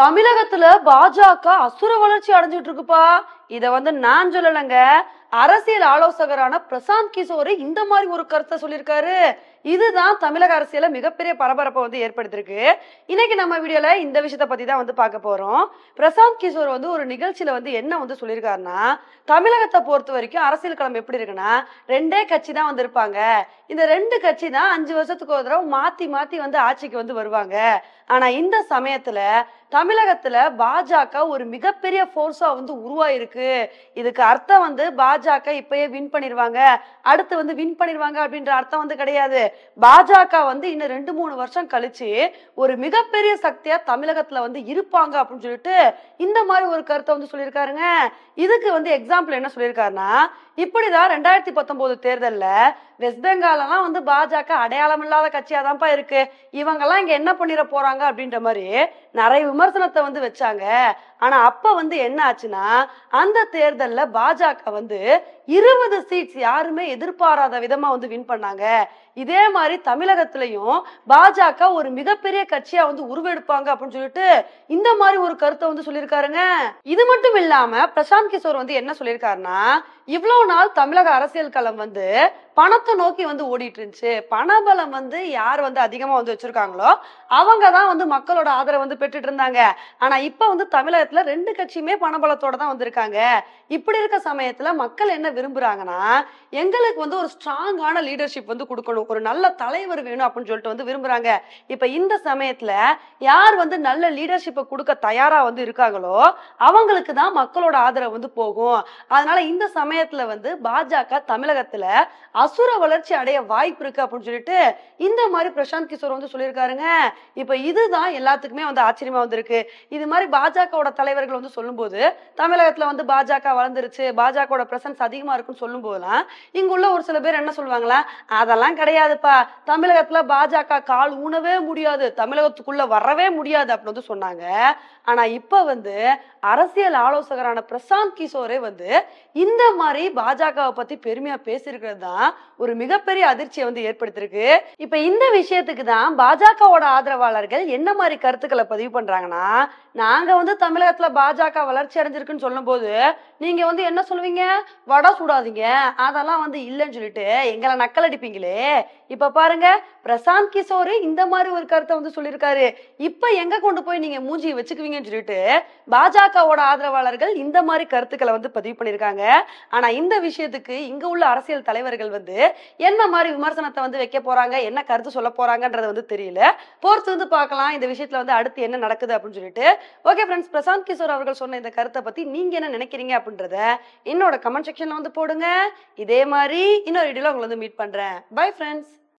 தமிழகத்துல பாஜக அசுர வளர்ச்சி அடைஞ்சிட்டு இருக்குப்பா இத வந்து நான் சொல்லலைங்க அரசியல் ஆலோசகரான பிரசாந்த் கிஷோர் இந்த மாதிரி ஒரு கருத்தை சொல்லியிருக்காரு இதுதான் தமிழக அரசியல மிகப்பெரிய பரபரப்பை வந்து ஏற்படுத்திருக்கு இன்னைக்கு நம்ம வீடியோல இந்த விஷயத்த பத்தி தான் வந்து பார்க்க போறோம் பிரசாந்த் கிஷோர் வந்து ஒரு நிகழ்ச்சியில வந்து என்ன வந்து சொல்லியிருக்காருன்னா தமிழகத்தை பொறுத்த வரைக்கும் அரசியல் களம் எப்படி இருக்குன்னா ரெண்டே கட்சி தான் வந்து இருப்பாங்க இந்த ரெண்டு கட்சி தான் அஞ்சு வருஷத்துக்கு ஒரு தடவை மாத்தி மாத்தி வந்து ஆட்சிக்கு வந்து வருவாங்க ஆனா இந்த சமயத்துல தமிழகத்துல பாஜக ஒரு மிகப்பெரிய போர்ஸா வந்து உருவாயிருக்கு இதுக்கு அர்த்தம் வந்து பாஜக இப்பயே வின் பண்ணிடுவாங்க அடுத்து வந்து வின் பண்ணிடுவாங்க அப்படின்ற அர்த்தம் வந்து கிடையாது பாஜக வந்து இன்னும் ரெண்டு மூணு வருஷம் கழிச்சு ஒரு மிகப்பெரிய சக்தியா தமிழகத்துல வந்து இருப்பாங்க அப்படின்னு சொல்லிட்டு இந்த மாதிரி ஒரு கருத்தை வந்து சொல்லியிருக்காருங்க இதுக்கு வந்து எக்ஸாம்பிள் என்ன சொல்லியிருக்காருன்னா இப்படிதான் ரெண்டாயிரத்தி பத்தொன்பது தேர்தலில் வெஸ்ட் பெங்காலெல்லாம் வந்து பாஜக அடையாளம் இல்லாத கட்சியாக தான்ப்பா இருக்கு இவங்கெல்லாம் இங்கே என்ன பண்ணிட போறாங்க அப்படின்ற மாதிரி நிறைய விமர்சனத்தை வந்து வச்சாங்க ஆனா அப்ப வந்து என்ன ஆச்சுன்னா அந்த தேர்தல்ல பாஜக வந்து இருபது சீட்ஸ் யாருமே எதிர்பாராத விதமா வந்து வின் பண்ணாங்க இதே மாதிரி தமிழகத்திலையும் பாஜக ஒரு மிகப்பெரிய கட்சியா வந்து உருவெடுப்பாங்க அப்படின்னு சொல்லிட்டு இந்த மாதிரி ஒரு கருத்தை வந்து சொல்லியிருக்காருங்க இது மட்டும் இல்லாம பிரசாந்த் கிஷோர் வந்து என்ன சொல்லியிருக்காருன்னா இவ்வளவு நாள் தமிழக அரசியல் களம் வந்து பணத்தை நோக்கி வந்து ஓடிட்டு இருந்துச்சு பணபலம் வந்து யார் வந்து அதிகமா வந்து வச்சிருக்காங்களோ அவங்க தான் வந்து மக்களோட ஆதரவு வந்து பெற்றுட்டு இருந்தாங்க ஆனா இப்ப வந்து தமிழக தமிழகத்துல ரெண்டு கட்சியுமே பணபலத்தோட தான் வந்திருக்காங்க இப்படி இருக்க சமயத்துல மக்கள் என்ன விரும்புறாங்கன்னா எங்களுக்கு வந்து ஒரு ஸ்ட்ராங்கான லீடர்ஷிப் வந்து கொடுக்கணும் ஒரு நல்ல தலைவர் வேணும் அப்படின்னு சொல்லிட்டு வந்து விரும்புறாங்க இப்ப இந்த சமயத்துல யார் வந்து நல்ல லீடர்ஷிப்பை கொடுக்க தயாரா வந்து இருக்காங்களோ அவங்களுக்கு தான் மக்களோட ஆதரவு வந்து போகும் அதனால இந்த சமயத்துல வந்து பாஜக தமிழகத்துல அசுர வளர்ச்சி அடைய வாய்ப்பு இருக்கு அப்படின்னு சொல்லிட்டு இந்த மாதிரி பிரசாந்த் கிஷோர் வந்து சொல்லியிருக்காருங்க இப்ப இதுதான் எல்லாத்துக்குமே வந்து ஆச்சரியமா வந்திருக்கு இது மாதிரி பாஜகவோட தலைவர்கள் வந்து சொல்லும்போது தமிழகத்தில் வந்து பாஜக வளர்ந்துருச்சு பாஜகவோட பிரசன்ஸ் அதிகமா இருக்குன்னு சொல்லும்போதெல்லாம் இங்குள்ள ஒரு சில பேர் என்ன சொல்லுவாங்களா அதெல்லாம் கிடையாதுப்பா தமிழகத்துல பாஜக கால் ஊனவே முடியாது தமிழகத்துக்குள்ள வரவே முடியாது அப்படின்னு வந்து சொன்னாங்க ஆனா இப்போ வந்து அரசியல் ஆலோசகரான பிரசாந்த் கிஷோரே வந்து இந்த மாதிரி பாஜகவை பத்தி பெருமையா பேசியிருக்கிறது தான் ஒரு மிகப்பெரிய அதிர்ச்சியை வந்து ஏற்படுத்தியிருக்கு இப்ப இந்த விஷயத்துக்கு தான் பாஜகவோட ஆதரவாளர்கள் என்ன மாதிரி கருத்துக்களை பதிவு பண்றாங்கன்னா நாங்க வந்து தமிழக தமிழகத்துல பாஜக வளர்ச்சி அடைஞ்சிருக்குன்னு சொல்லும் போது நீங்க வந்து என்ன சொல்லுவீங்க வடை சுடாதீங்க அதெல்லாம் வந்து இல்லைன்னு சொல்லிட்டு எங்களை நக்கல் அடிப்பீங்களே இப்ப பாருங்க பிரசாந்த் கிஷோர் இந்த மாதிரி ஒரு கருத்தை வந்து சொல்லியிருக்காரு இப்ப எங்க கொண்டு போய் நீங்க மூஞ்சி வச்சுக்குவீங்கன்னு சொல்லிட்டு பாஜகவோட ஆதரவாளர்கள் இந்த மாதிரி கருத்துக்களை வந்து பதிவு பண்ணியிருக்காங்க ஆனா இந்த விஷயத்துக்கு இங்க உள்ள அரசியல் தலைவர்கள் வந்து என்ன மாதிரி விமர்சனத்தை வந்து வைக்க போறாங்க என்ன கருத்து சொல்ல போறாங்கன்றது வந்து தெரியல போர்த்து வந்து பார்க்கலாம் இந்த விஷயத்துல வந்து அடுத்து என்ன நடக்குது அப்படின்னு சொல்லிட்டு ஓகே ஃப்ரெண்ட்ஸ் பிரசாந்த் கிஷோர் அவர்கள் சொன்ன இந்த கருத்தை பத்தி நீங்க என்ன நினைக்கிறீங்க அப்படின்றத என்னோட கமெண்ட் செக்ஷன்ல வந்து போடுங்க இதே மாதிரி இன்னொரு வீடியோல உங்களை வந்து மீட் பண்றேன் பை ஃப்ரெண்ட்ஸ்